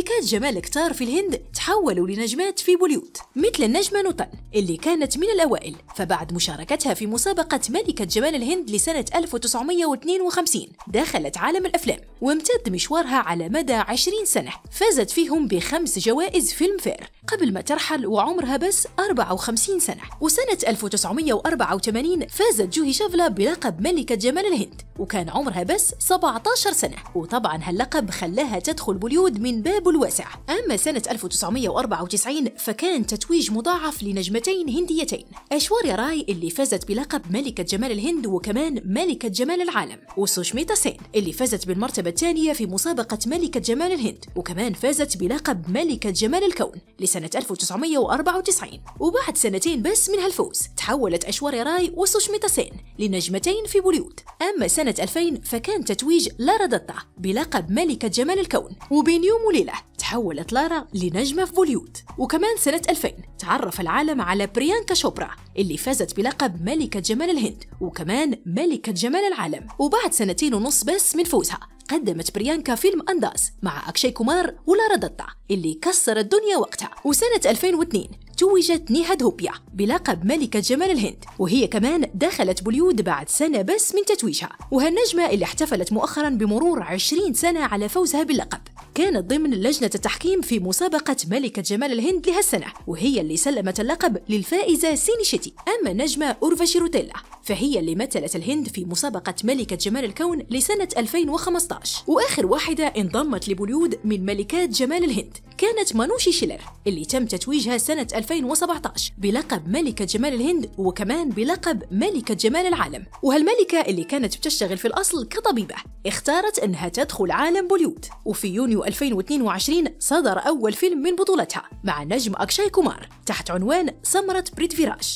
شركات جمال كتار في الهند تحولوا لنجمات في بوليوود مثل النجمة نوتن اللي كانت من الأوائل فبعد مشاركتها في مسابقة ملكة جمال الهند لسنة 1952 دخلت عالم الأفلام وامتد مشوارها على مدى 20 سنة فازت فيهم بخمس جوائز فيلم فير قبل ما ترحل وعمرها بس 54 سنة وسنة 1984 فازت جوهي شافلا بلقب ملكة جمال الهند وكان عمرها بس 17 سنة وطبعا هاللقب خلاها تدخل بوليود من باب الواسع أما سنة 1994 فكان تتويج مضاعف لنجمتين هنديتين أشواريا راي اللي فازت بلقب ملكة جمال الهند وكمان ملكة جمال العالم وسوشميتا سين اللي فازت بالمرتبة الثانية في مسابقة ملكة جمال الهند وكمان فازت بلقب ملكة جمال الكون لسنة 1994 وبعد سنتين بس من هالفوز تحولت أشواريا راي وسوشميتا سين لنجمتين في بوليود أما سنة 2000 فكان تتويج لارا دتا بلقب ملكة جمال الكون وبين يوم وليلة تحولت لارا لنجمة في بوليود وكمان سنة 2000 تعرف العالم على بريانكا شوبرا اللي فازت بلقب ملكة جمال الهند وكمان ملكة جمال العالم وبعد سنتين ونص بس من فوزها قدمت بريانكا فيلم أنداز مع أكشي كومار ولارا دتا اللي كسر الدنيا وقتها وسنة 2002 توجت نيها دهوبيا بلقب ملكة جمال الهند وهي كمان دخلت بوليود بعد سنة بس من تتويجها وهالنجمة اللي احتفلت مؤخرا بمرور 20 سنة على فوزها باللقب كانت ضمن لجنة التحكيم في مسابقة ملكة جمال الهند لهالسنة وهي اللي سلمت اللقب للفائزة سيني شيتي أما نجمة أورفا شيروتيلا فهي اللي مثلت الهند في مسابقة ملكة جمال الكون لسنة 2015 وآخر واحدة انضمت لبوليود من ملكات جمال الهند كانت مانوشي شيلر اللي تم تتويجها سنة 2017 بلقب ملكة جمال الهند وكمان بلقب ملكة جمال العالم وهالملكة اللي كانت بتشتغل في الأصل كطبيبة اختارت أنها تدخل عالم بوليود وفي يونيو 2022 صدر أول فيلم من بطولتها مع نجم أكشاي كومار تحت عنوان سمرة بريت فيراش